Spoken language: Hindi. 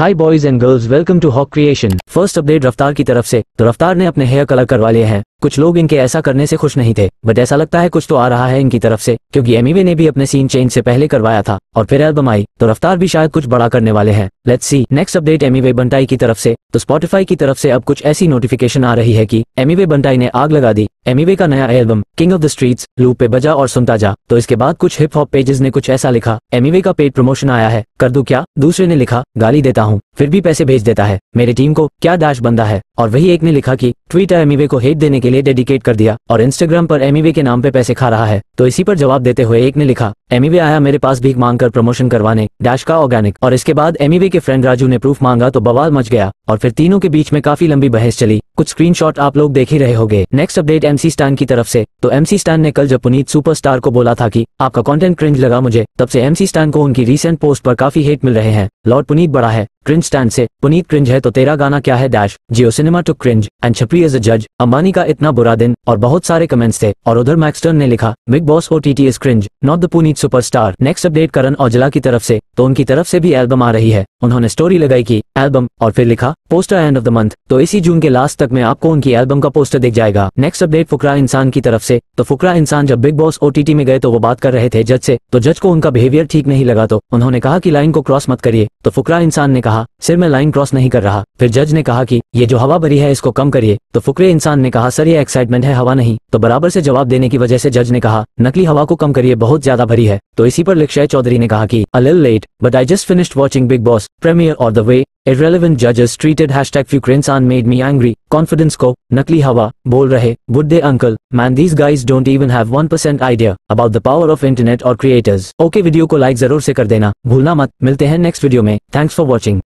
hi boys and girls welcome to Hawk Creation first update Raftaar की तरफ से तो रफ्तार ने अपने हेयर कलर करवा लिए हैं कुछ लोग इनके ऐसा करने से खुश नहीं थे बट ऐसा लगता है कुछ तो आ रहा है इनकी तरफ से क्योंकि एमीवे ने भी अपने सीन चेंज से पहले करवाया था और फिर एल्बम आई तो रफ्तार भी शायद कुछ बड़ा करने वाले हैं let's see next update Emiway Bantai की तरफ से तो स्पॉटिफाई की तरफ से अब कुछ ऐसी नोटिफिकेशन आ रही है की एमीवे बंटाई ने आग लगा दी एमीवे का नया album King of the Streets लू पे बजा और सुनता जा तो इसके बाद कुछ हिप हॉप पेजेस ने कुछ ऐसा लिखा एमीवे का पेड प्रमोशन आया है कर दू क्या दूसरे ने लिखा गाली देता हूँ फिर भी पैसे भेज देता है मेरी टीम को क्या दाश बंदा है और वही एक ने लिखा कि ट्विटर एमीवे को हेट देने के लिए डेडिकेट कर दिया और इंस्टाग्राम पर एमीवे के नाम पे पैसे खा रहा है तो इसी पर जवाब देते हुए एक ने लिखा एमीवे आया मेरे पास भीख मांग कर प्रमोशन करवाने डैश का ऑर्गेनिक और इसके बाद एमीवे के फ्रेंड राजू ने प्रूफ मांगा तो बवाल मच गया और फिर तीनों के बीच में काफी लंबी बहस चली कुछ स्क्रीन आप लोग देख ही रहे हो नेक्स्ट अपडेट एमसी स्टैन की तरफ ऐसी तो एमसी स्टैन ने कल जब पुनीत सुपर को बोला था की आपका कॉन्टेंट क्रिंज लगा मुझे तब से एमसी स्टैन को उनकी रिसेंट पोस्ट आरोप काफी हेट मिल रहे हैं लॉर्ड पुनीत बड़ा है क्रिंज स्टैंड से पुनीत क्रिंज है तो तेरा गाना क्या है dash Jio cinema to cringe and छपरी एज अ जज अंबानी का इतना बुरा दिन और बहुत सारे कमेंट्स थे और उधर मैक्सटर्न ने लिखा Bigg Boss O T T is cringe not the Puneet superstar next update Karan Aujla की तरफ से तो उनकी तरफ से भी एल्बम आ रही है उन्होंने स्टोरी लगाई की एल्बम और फिर लिखा poster end of the month तो इसी जून के लास्ट तक में आपको उनकी एल्बम का पोस्टर दिख जाएगा नेक्स्ट अपडेट फुकरा इंसान की तरफ से तो फुकरा इंसान जब बिग बॉस टी में गए तो वो बात कर रहे थे जज से तो जज को उनका बिहेवियर ठीक नहीं लगा तो उन्होंने कहा की लाइन को क्रॉस मत करिए तो फुकरा इंसान ने कहा कहा सिर में लाइन क्रॉस नहीं कर रहा फिर जज ने कहा कि ये जो हवा भरी है इसको कम करिए तो फुकरे इंसान ने कहा सर ये एक्साइटमेंट है हवा नहीं तो बराबर से जवाब देने की वजह से जज ने कहा नकली हवा को कम करिए बहुत ज्यादा भरी है तो इसी पर लिखशय चौधरी ने कहा कि अलिल late but I just finished watching Bigg Boss premiere और द वे इरेलीवेंट जजेस ट्रीटेड हैश टैग फ्यूक्रेनसान मेड मी एंग्री कॉन्फिडेंस को नकली हवा बोल रहे बुद्धे uncle man these guys don't even have one percent idea about the power of internet और क्रिएटर्स ओके वीडियो को लाइक जरूर से कर देना भूलना मत मिलते हैं नेक्स्ट वीडियो में थैंक्स फॉर वॉचिंग